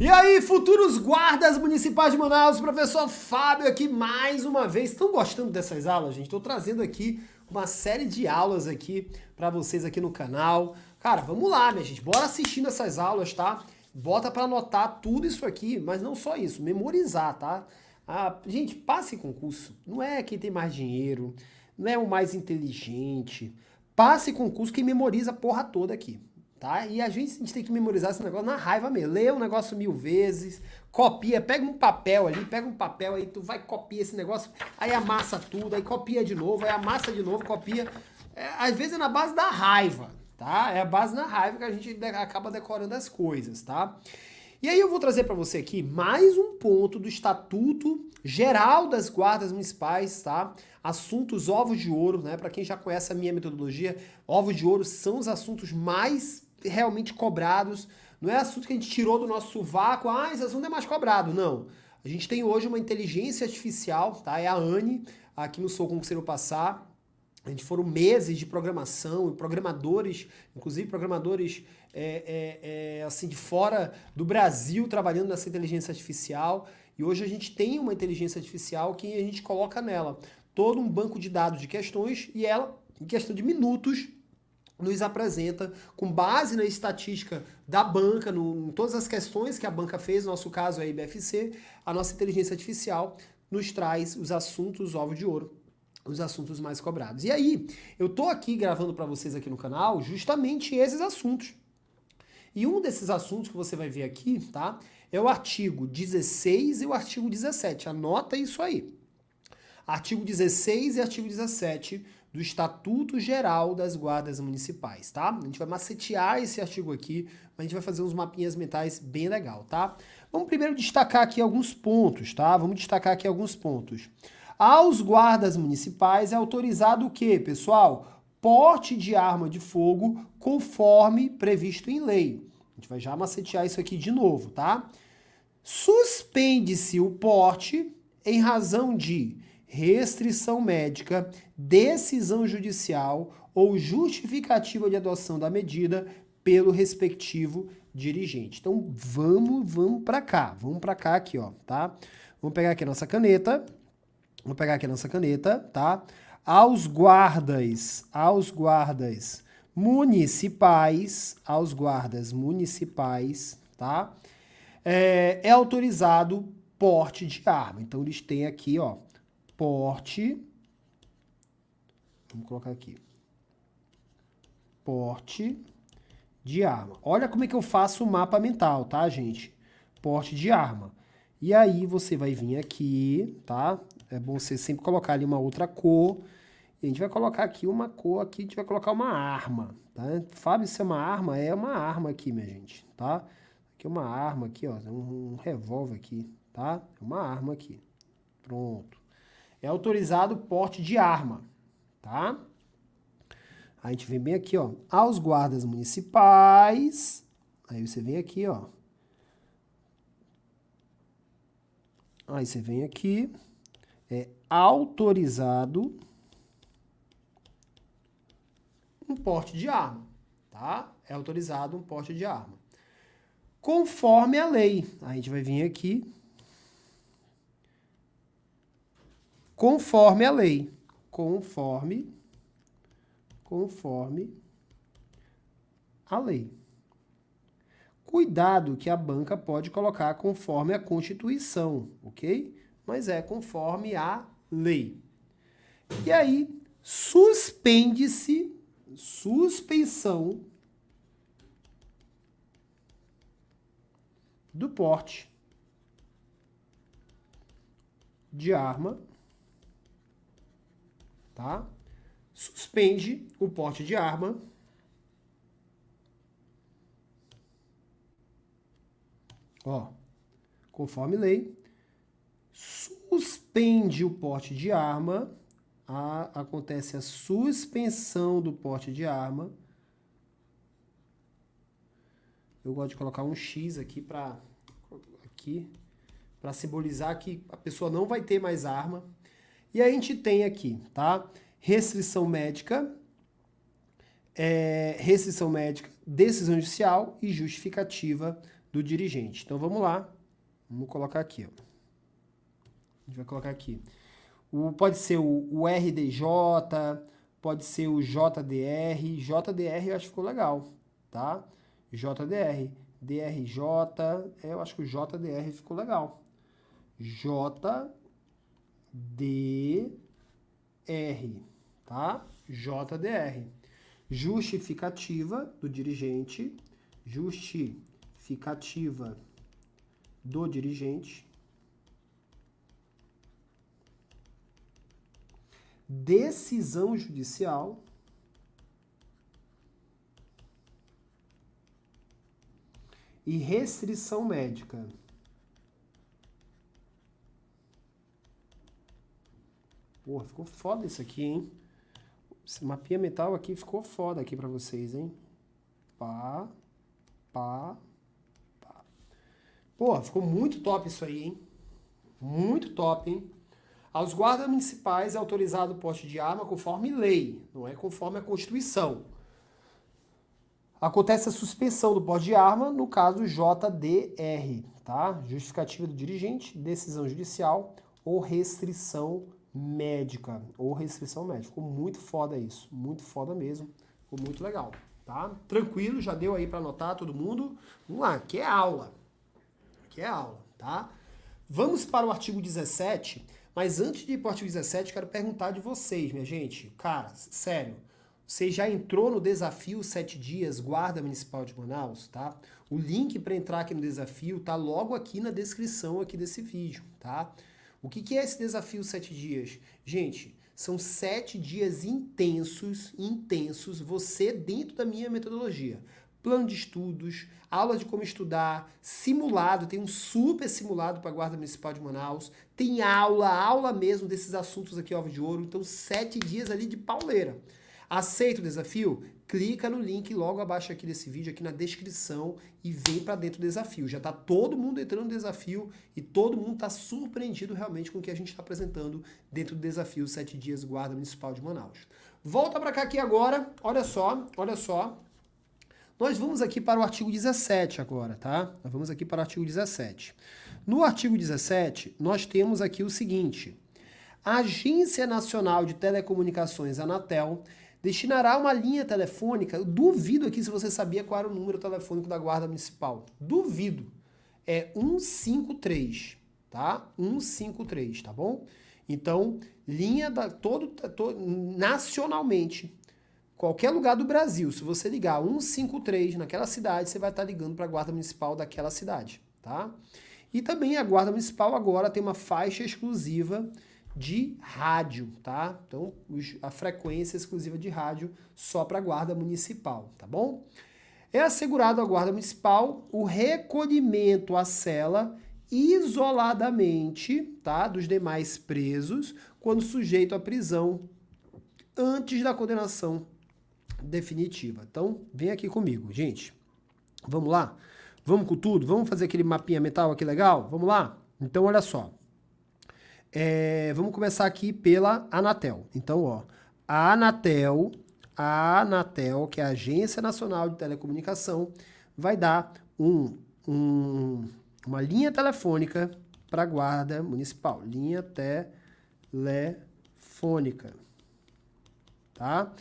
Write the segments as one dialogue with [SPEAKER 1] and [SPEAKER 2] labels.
[SPEAKER 1] E aí, futuros guardas municipais de Manaus, professor Fábio aqui mais uma vez. Estão gostando dessas aulas, gente? Estou trazendo aqui uma série de aulas aqui para vocês aqui no canal. Cara, vamos lá, minha gente. Bora assistindo essas aulas, tá? Bota para anotar tudo isso aqui, mas não só isso, memorizar, tá? Ah, gente, passe concurso. Não é quem tem mais dinheiro, não é o mais inteligente. Passe concurso quem memoriza a porra toda aqui tá? E a gente, a gente tem que memorizar esse negócio na raiva mesmo. Lê o negócio mil vezes, copia, pega um papel ali, pega um papel aí, tu vai copiar esse negócio, aí amassa tudo, aí copia de novo, aí amassa de novo, copia. É, às vezes é na base da raiva, tá? É a base da raiva que a gente acaba decorando as coisas, tá? E aí eu vou trazer para você aqui mais um ponto do Estatuto Geral das Guardas Municipais, tá? Assuntos ovos de ouro, né? Para quem já conhece a minha metodologia, ovos de ouro são os assuntos mais realmente cobrados. Não é assunto que a gente tirou do nosso vácuo, ah, esse assunto é mais cobrado. Não. A gente tem hoje uma inteligência artificial, tá? É a ANI, aqui no Sou Concurseiro Passar. A gente foram meses de programação, programadores, inclusive programadores é, é, é, assim de fora do Brasil trabalhando nessa inteligência artificial. E hoje a gente tem uma inteligência artificial que a gente coloca nela todo um banco de dados de questões e ela, em questão de minutos, nos apresenta, com base na estatística da banca, no, em todas as questões que a banca fez, no nosso caso é a IBFC, a nossa inteligência artificial nos traz os assuntos ovo de ouro, os assuntos mais cobrados. E aí, eu tô aqui gravando para vocês aqui no canal justamente esses assuntos. E um desses assuntos que você vai ver aqui, tá? É o artigo 16 e o artigo 17. Anota isso aí. Artigo 16 e artigo 17 do Estatuto Geral das Guardas Municipais, tá? A gente vai macetear esse artigo aqui, mas a gente vai fazer uns mapinhas mentais bem legal, tá? Vamos primeiro destacar aqui alguns pontos, tá? Vamos destacar aqui alguns pontos. Aos guardas municipais é autorizado o quê, pessoal? Porte de arma de fogo conforme previsto em lei. A gente vai já macetear isso aqui de novo, tá? Suspende-se o porte em razão de restrição médica, decisão judicial ou justificativa de adoção da medida pelo respectivo dirigente. Então vamos, vamos para cá, vamos para cá aqui, ó, tá? Vamos pegar aqui a nossa caneta. Vamos pegar aqui a nossa caneta, tá? Aos guardas, aos guardas municipais, aos guardas municipais, tá? É, é autorizado porte de arma. Então eles têm aqui, ó, porte, vamos colocar aqui, porte de arma. Olha como é que eu faço o mapa mental, tá, gente? Porte de arma. E aí você vai vir aqui, tá? É bom você sempre colocar ali uma outra cor. a gente vai colocar aqui uma cor aqui, a gente vai colocar uma arma, tá? Fábio, isso é uma arma, é uma arma aqui, minha gente, tá? Aqui é uma arma aqui, ó, um, um revólver aqui, tá? É uma arma aqui. Pronto é autorizado o porte de arma, tá? A gente vem bem aqui, ó, aos guardas municipais. Aí você vem aqui, ó. Aí você vem aqui, é autorizado um porte de arma, tá? É autorizado um porte de arma. Conforme a lei. A gente vai vir aqui, conforme a lei. Conforme, conforme a lei. Cuidado que a banca pode colocar conforme a Constituição, ok? Mas é conforme a lei. E aí, suspende-se, suspensão do porte de arma tá? Suspende o porte de arma. Ó, conforme lei, suspende o porte de arma, a, acontece a suspensão do porte de arma. Eu gosto de colocar um X aqui para aqui para simbolizar que a pessoa não vai ter mais arma, e aí a gente tem aqui, tá? Restrição médica, é, restrição médica, decisão judicial e justificativa do dirigente. Então vamos lá, vamos colocar aqui. Ó. A gente vai colocar aqui. O, pode ser o, o RDJ, pode ser o JDR. JDR eu acho que ficou legal, tá? JDR. DRJ, é, eu acho que o JDR ficou legal. J DR, tá? JDR. Justificativa do dirigente, justificativa do dirigente decisão judicial e restrição médica. Porra, ficou foda isso aqui, hein? Esse mapinha metal aqui ficou foda aqui pra vocês, hein? Pá, pá, pá. Porra, ficou muito top isso aí, hein? Muito top, hein? Aos guardas municipais é autorizado o porte de arma conforme lei, não é conforme a Constituição. Acontece a suspensão do porte de arma no caso JDR, tá? Justificativa do dirigente, decisão judicial ou restrição médica ou restrição médica. Ficou muito foda isso, muito foda mesmo, ficou muito legal, tá? Tranquilo, já deu aí para anotar todo mundo? Vamos lá, que é aula. Que é aula, tá? Vamos para o artigo 17, mas antes de ir para o artigo 17, quero perguntar de vocês, minha gente. Cara, sério, você já entrou no desafio sete dias Guarda Municipal de Manaus, tá? O link para entrar aqui no desafio tá logo aqui na descrição aqui desse vídeo, tá? O que, que é esse desafio sete dias? Gente, são sete dias intensos, intensos, você dentro da minha metodologia. Plano de estudos, aula de como estudar, simulado, tem um super simulado para a Guarda Municipal de Manaus, tem aula, aula mesmo desses assuntos aqui, Ovo de Ouro. Então, sete dias ali de pauleira. Aceita o desafio? clica no link logo abaixo aqui desse vídeo, aqui na descrição e vem para dentro do desafio. Já está todo mundo entrando no desafio e todo mundo está surpreendido realmente com o que a gente está apresentando dentro do desafio 7 dias Guarda Municipal de Manaus. Volta para cá aqui agora, olha só, olha só. Nós vamos aqui para o artigo 17 agora, tá? Nós vamos aqui para o artigo 17. No artigo 17, nós temos aqui o seguinte: a Agência Nacional de Telecomunicações, Anatel, destinará uma linha telefônica. Eu duvido aqui se você sabia qual era o número telefônico da Guarda Municipal. Duvido. É 153, tá? 153, tá bom? Então, linha da todo, todo nacionalmente, qualquer lugar do Brasil, se você ligar 153 naquela cidade, você vai estar ligando para a Guarda Municipal daquela cidade, tá? E também a Guarda Municipal agora tem uma faixa exclusiva de rádio, tá? Então, a frequência exclusiva de rádio só para a guarda municipal, tá bom? É assegurado à guarda municipal o recolhimento à cela isoladamente, tá, dos demais presos, quando sujeito à prisão antes da condenação definitiva. Então, vem aqui comigo, gente. Vamos lá? Vamos com tudo? Vamos fazer aquele mapinha mental aqui legal? Vamos lá? Então, olha só. É, vamos começar aqui pela Anatel. Então, ó, a Anatel, a Anatel, que é a Agência Nacional de Telecomunicação, vai dar um, um uma linha telefônica para a guarda municipal. Linha telefônica. Tá?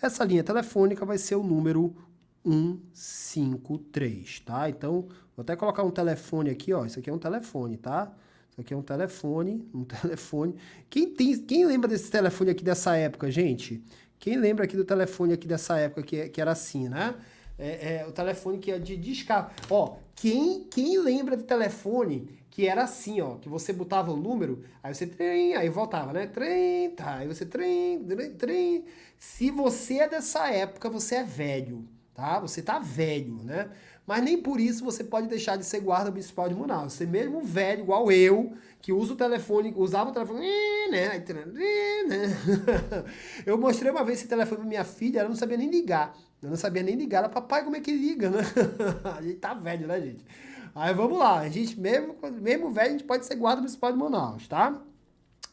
[SPEAKER 1] Essa linha telefônica vai ser o número 153, tá? Então, vou até colocar um telefone aqui, ó. Isso aqui é um telefone, tá? Isso aqui é um telefone, um telefone. Quem, tem, quem lembra desse telefone aqui dessa época, gente? Quem lembra aqui do telefone aqui dessa época que, que era assim, né? É, é, o telefone que é de discar. Ó, quem, quem lembra do telefone que era assim, ó, que você botava o número, aí você trem, aí voltava, né? Trem, tá, aí você trem, trem. Se você é dessa época, você é velho, tá? Você tá velho, né? Mas nem por isso você pode deixar de ser guarda municipal de Manaus. Você mesmo velho, igual eu, que usa o telefone, usava o telefone, né? né? Eu mostrei uma vez esse telefone pra minha filha, ela não sabia nem ligar. Eu não sabia nem ligar. Ela, papai, como é que liga, né? A gente tá velho, né, gente? Aí vamos lá, a gente mesmo, mesmo velho, a gente pode ser guarda municipal de Manaus, tá?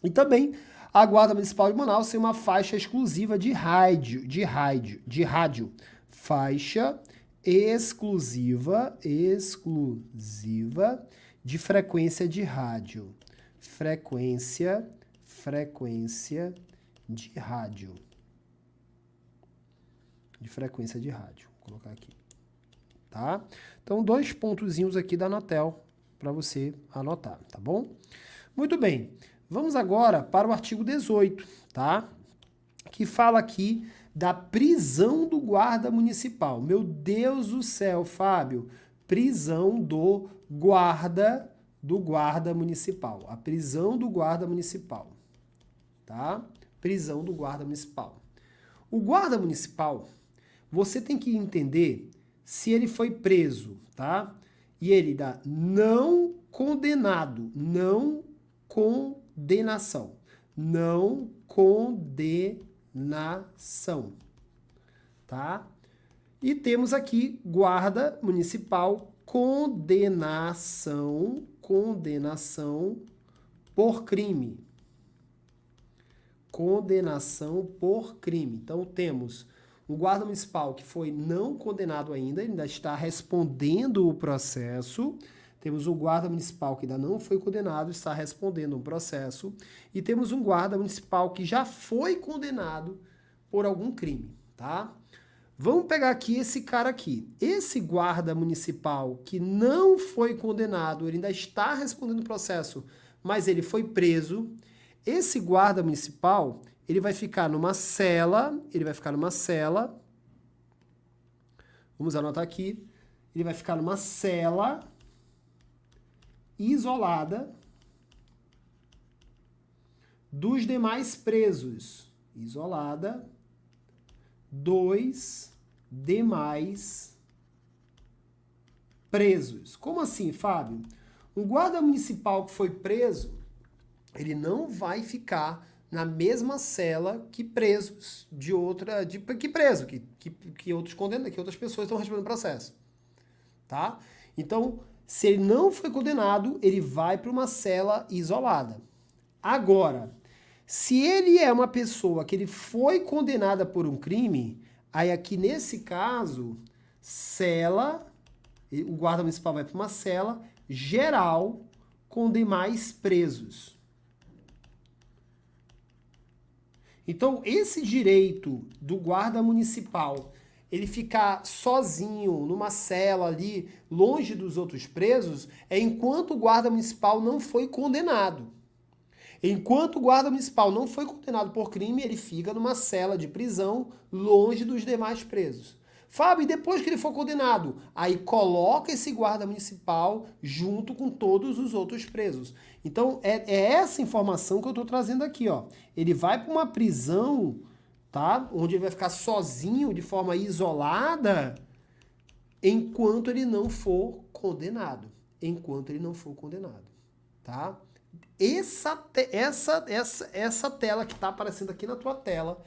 [SPEAKER 1] E também a guarda municipal de Manaus tem uma faixa exclusiva de rádio, de rádio, de rádio. Faixa exclusiva, exclusiva de frequência de rádio. Frequência, frequência de rádio. De frequência de rádio. Vou colocar aqui. Tá? Então, dois pontozinhos aqui da Anatel para você anotar, tá bom? Muito bem. Vamos agora para o artigo 18, tá? Que fala aqui da prisão do guarda municipal. Meu Deus do céu, Fábio, prisão do guarda do guarda municipal. A prisão do guarda municipal. Tá? Prisão do guarda municipal. O guarda municipal, você tem que entender se ele foi preso, tá? E ele dá não condenado, não condenação. Não condenação nação, tá? E temos aqui guarda municipal condenação, condenação por crime. Condenação por crime. Então temos um guarda municipal que foi não condenado ainda, ainda está respondendo o processo temos o guarda municipal que ainda não foi condenado, está respondendo um processo, e temos um guarda municipal que já foi condenado por algum crime, tá? Vamos pegar aqui esse cara aqui. Esse guarda municipal que não foi condenado, ele ainda está respondendo o processo, mas ele foi preso. Esse guarda municipal, ele vai ficar numa cela, ele vai ficar numa cela. Vamos anotar aqui. Ele vai ficar numa cela isolada dos demais presos. Isolada dos demais presos. Como assim, Fábio? Um guarda municipal que foi preso, ele não vai ficar na mesma cela que presos de outra, de, que preso, que, que, que outros condenados, que outras pessoas estão respondendo processo, tá? Então, se ele não foi condenado, ele vai para uma cela isolada. Agora, se ele é uma pessoa que ele foi condenada por um crime, aí aqui nesse caso, cela, o guarda municipal vai para uma cela geral com demais presos. Então, esse direito do guarda municipal ele ficar sozinho numa cela ali, longe dos outros presos, é enquanto o guarda municipal não foi condenado. Enquanto o guarda municipal não foi condenado por crime, ele fica numa cela de prisão, longe dos demais presos. Fábio, depois que ele for condenado, aí coloca esse guarda municipal junto com todos os outros presos. Então, é, é essa informação que eu estou trazendo aqui. Ó. Ele vai para uma prisão tá? Onde ele vai ficar sozinho, de forma isolada, enquanto ele não for condenado, enquanto ele não for condenado, tá? Essa essa essa essa tela que está aparecendo aqui na tua tela,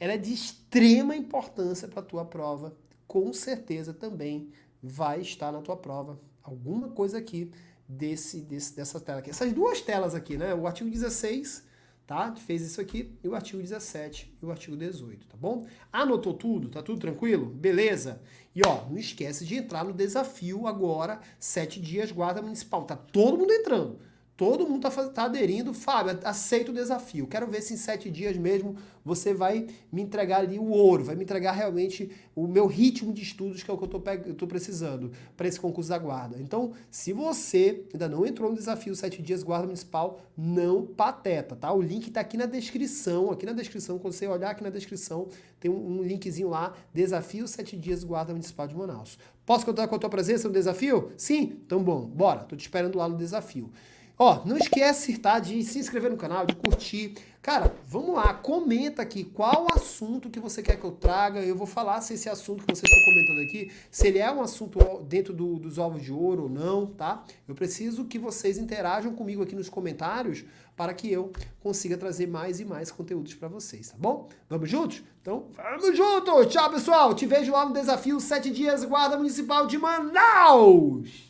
[SPEAKER 1] ela é de extrema importância para a tua prova. Com certeza também vai estar na tua prova alguma coisa aqui desse, desse dessa tela aqui. Essas duas telas aqui, né? O artigo 16 tá? Fez isso aqui e o artigo 17 e o artigo 18, tá bom? Anotou tudo? Tá tudo tranquilo? Beleza? E ó, não esquece de entrar no desafio agora, sete dias, guarda municipal. Tá todo mundo entrando. Todo mundo está tá aderindo. Fábio, aceita o desafio. Quero ver se em sete dias mesmo você vai me entregar ali o ouro, vai me entregar realmente o meu ritmo de estudos, que é o que eu estou precisando para esse concurso da guarda. Então, se você ainda não entrou no desafio sete dias guarda municipal, não pateta, tá? O link está aqui na descrição. Aqui na descrição, quando você olhar aqui na descrição, tem um, um linkzinho lá, desafio sete dias guarda municipal de Manaus. Posso contar com a tua presença no desafio? Sim? Então bom, bora, tô te esperando lá no desafio. Ó, não esquece, tá, de se inscrever no canal, de curtir. Cara, vamos lá, comenta aqui qual assunto que você quer que eu traga. Eu vou falar se esse assunto que vocês estão comentando aqui, se ele é um assunto dentro do, dos ovos de ouro ou não, tá? Eu preciso que vocês interajam comigo aqui nos comentários para que eu consiga trazer mais e mais conteúdos para vocês, tá bom? Vamos juntos? Então, vamos juntos! Tchau, pessoal! Te vejo lá no Desafio 7 Dias Guarda Municipal de Manaus!